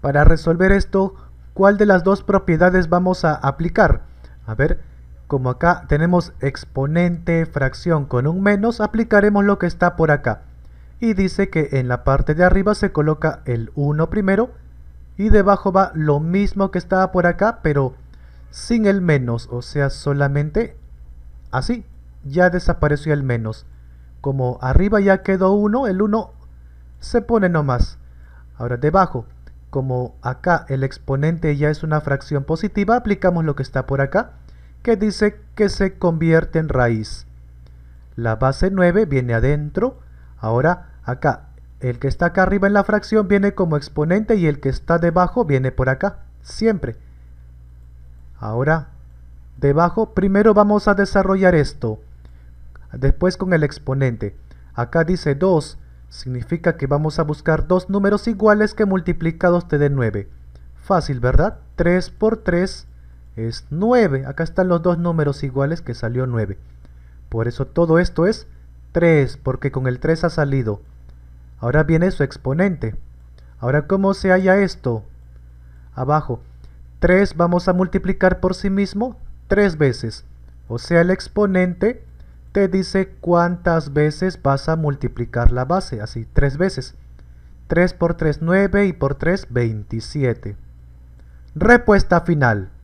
Para resolver esto, ¿cuál de las dos propiedades vamos a aplicar? A ver, como acá tenemos exponente fracción con un menos, aplicaremos lo que está por acá. Y dice que en la parte de arriba se coloca el 1 primero y debajo va lo mismo que estaba por acá, pero sin el menos, o sea, solamente así, ya desapareció el menos. Como arriba ya quedó 1, el 1 se pone nomás. Ahora debajo, como acá el exponente ya es una fracción positiva, aplicamos lo que está por acá, que dice que se convierte en raíz. La base 9 viene adentro, ahora acá, el que está acá arriba en la fracción viene como exponente y el que está debajo viene por acá, siempre. Ahora, debajo, primero vamos a desarrollar esto, después con el exponente. Acá dice 2, Significa que vamos a buscar dos números iguales que multiplicados te den 9. Fácil, ¿verdad? 3 por 3 es 9. Acá están los dos números iguales que salió 9. Por eso todo esto es 3, porque con el 3 ha salido. Ahora viene su exponente. Ahora, ¿cómo se halla esto? Abajo, 3 vamos a multiplicar por sí mismo tres veces. O sea, el exponente te dice cuántas veces vas a multiplicar la base, así, tres veces. 3 por 3, 9 y por 3, 27. Respuesta final.